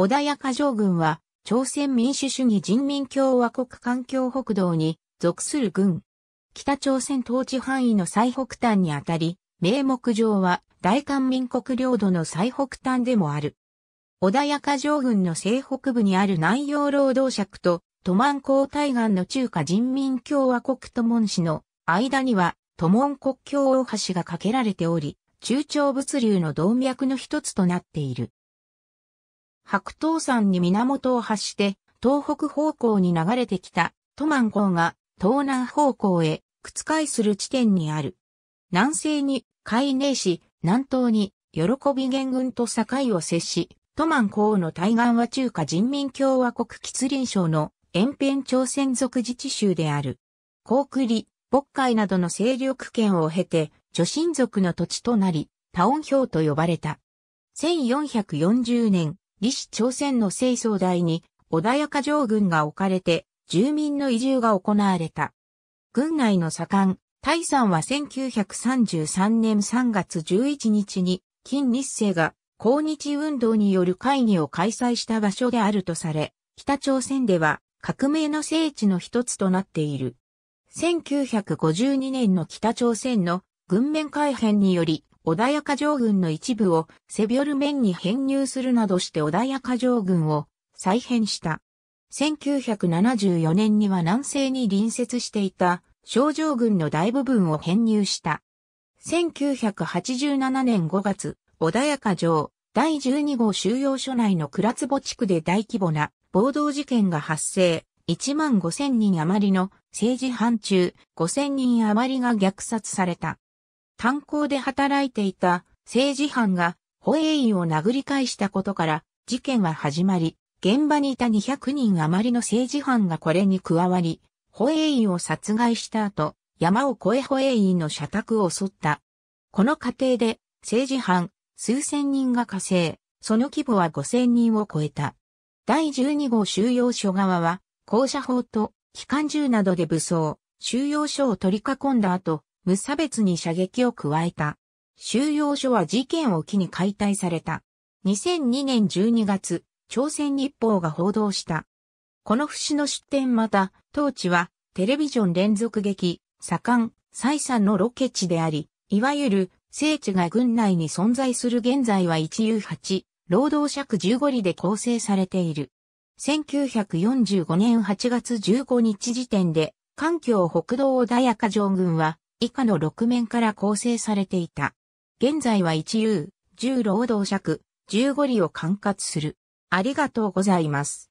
小田屋条軍は、朝鮮民主主義人民共和国環境北道に属する軍。北朝鮮統治範囲の最北端にあたり、名目上は大韓民国領土の最北端でもある。小田屋条軍の西北部にある南洋労働尺と、都満高対岸の中華人民共和国都門市の間には、都門国境大橋が架けられており、中朝物流の動脈の一つとなっている。白桃山に源を発して、東北方向に流れてきた、都満港が東南方向へ覆回する地点にある。南西に海寧市、南東に喜び元軍と境を接し、都満港の対岸は中華人民共和国吉林省の延辺朝鮮族自治州である。高句里、渤海などの勢力圏を経て、女神族の土地となり、タオン表と呼ばれた。1440年、李氏朝鮮の清掃台に穏やか城軍が置かれて住民の移住が行われた。軍内の左官、大山は1933年3月11日に金日成が抗日運動による会議を開催した場所であるとされ、北朝鮮では革命の聖地の一つとなっている。1952年の北朝鮮の軍面改変により穏やか城軍の一部をセビョル面に編入するなどして穏やか城軍を再編した。1974年には南西に隣接していた小城軍の大部分を編入した。1987年5月、穏やか城第12号収容所内の倉坪地区で大規模な暴動事件が発生。1万5000人余りの政治犯中5000人余りが虐殺された。炭鉱で働いていた政治犯が保衛員を殴り返したことから事件は始まり、現場にいた200人余りの政治犯がこれに加わり、保衛員を殺害した後、山を越え保衛員の社宅を襲った。この過程で政治犯数千人が加勢、その規模は5000人を超えた。第12号収容所側は、校舎法と機関銃などで武装、収容所を取り囲んだ後、無差別に射撃を加えた。収容所は事件を機に解体された。2002年12月、朝鮮日報が報道した。この節の出典また、当地は、テレビジョン連続劇、左官、さんのロケ地であり、いわゆる、聖地が軍内に存在する現在は一遊八、労働尺15里で構成されている。1945年8月15日時点で、環境北道穏やか上軍は、以下の6面から構成されていた。現在は一遊、10労働尺、15里を管轄する。ありがとうございます。